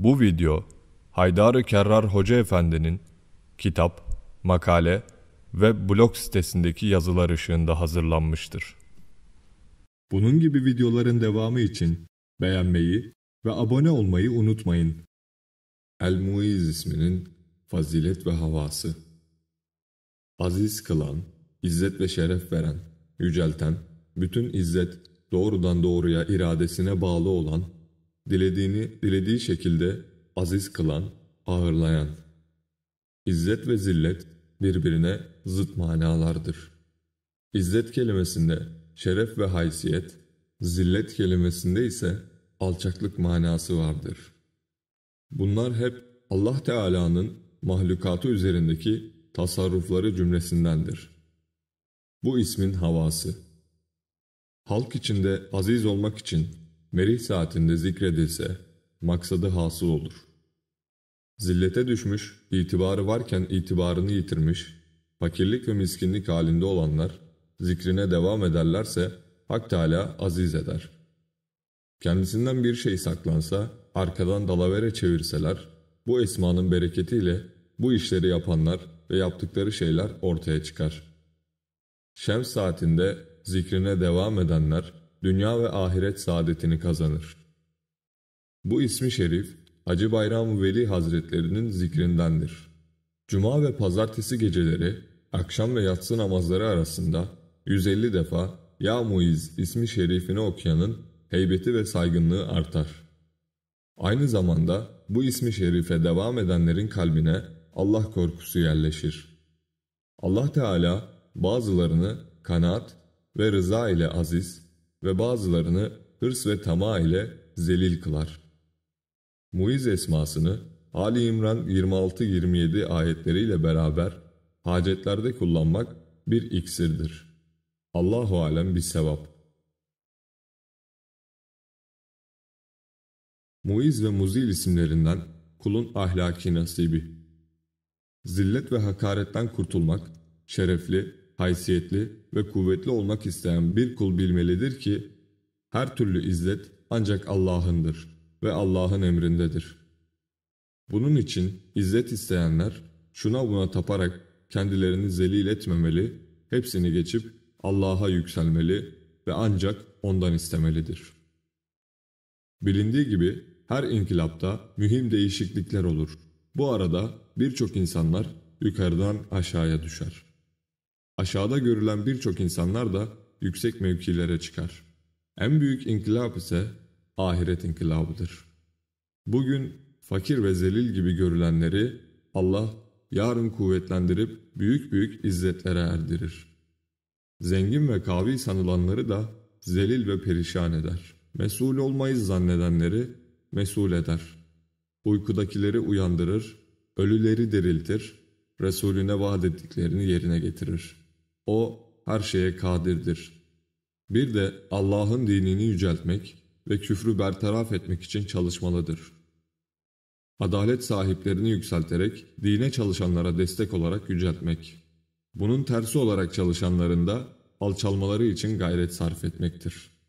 Bu video Haydar-ı Kerrar Hoca Efendi'nin kitap, makale ve blog sitesindeki yazılar ışığında hazırlanmıştır. Bunun gibi videoların devamı için beğenmeyi ve abone olmayı unutmayın. El-Muiz isminin fazilet ve havası. Aziz kılan, izzet ve şeref veren, yücelten, bütün izzet doğrudan doğruya iradesine bağlı olan dilediğini dilediği şekilde aziz kılan, ağırlayan. İzzet ve zillet birbirine zıt manalardır. İzzet kelimesinde şeref ve haysiyet, zillet kelimesinde ise alçaklık manası vardır. Bunlar hep Allah Teala'nın mahlukatı üzerindeki tasarrufları cümlesindendir. Bu ismin havası. Halk içinde aziz olmak için merih saatinde zikredilse maksadı hasıl olur. Zillete düşmüş, itibarı varken itibarını yitirmiş, fakirlik ve miskinlik halinde olanlar zikrine devam ederlerse Hak Teala aziz eder. Kendisinden bir şey saklansa, arkadan dalavere çevirseler, bu esmanın bereketiyle bu işleri yapanlar ve yaptıkları şeyler ortaya çıkar. Şems saatinde zikrine devam edenler, dünya ve ahiret saadetini kazanır. Bu ismi şerif, Hacı Bayram Veli Hazretlerinin zikrindendir. Cuma ve pazartesi geceleri, akşam ve yatsı namazları arasında 150 defa Ya Muiz ismi şerifini okuyanın heybeti ve saygınlığı artar. Aynı zamanda bu ismi şerife devam edenlerin kalbine Allah korkusu yerleşir. Allah Teala bazılarını kanaat ve rıza ile aziz, ve bazılarını hırs ve tamah ile zelil kılar. Muiz esmasını Ali İmran 26-27 ayetleriyle beraber hacetlerde kullanmak bir iksirdir. Allahu alem bir sevap. Muiz ve Muzil isimlerinden kulun ahlaki nasibi. Zillet ve hakaretten kurtulmak, şerefli, haysiyetli ve kuvvetli olmak isteyen bir kul bilmelidir ki, her türlü izzet ancak Allah'ındır ve Allah'ın emrindedir. Bunun için izzet isteyenler şuna buna taparak kendilerini zelil etmemeli, hepsini geçip Allah'a yükselmeli ve ancak ondan istemelidir. Bilindiği gibi her inkılapta mühim değişiklikler olur. Bu arada birçok insanlar yukarıdan aşağıya düşer. Aşağıda görülen birçok insanlar da yüksek mevkilere çıkar. En büyük inkılap ise ahiret inkılabıdır. Bugün fakir ve zelil gibi görülenleri Allah yarın kuvvetlendirip büyük büyük izzetlere erdirir. Zengin ve kavi sanılanları da zelil ve perişan eder. Mesul olmayız zannedenleri mesul eder. Uykudakileri uyandırır, ölüleri diriltir, Resulüne vaat ettiklerini yerine getirir.'' O her şeye kadirdir. Bir de Allah'ın dinini yüceltmek ve küfrü bertaraf etmek için çalışmalıdır. Adalet sahiplerini yükselterek dine çalışanlara destek olarak yüceltmek. Bunun tersi olarak çalışanların da alçalmaları için gayret sarf etmektir.''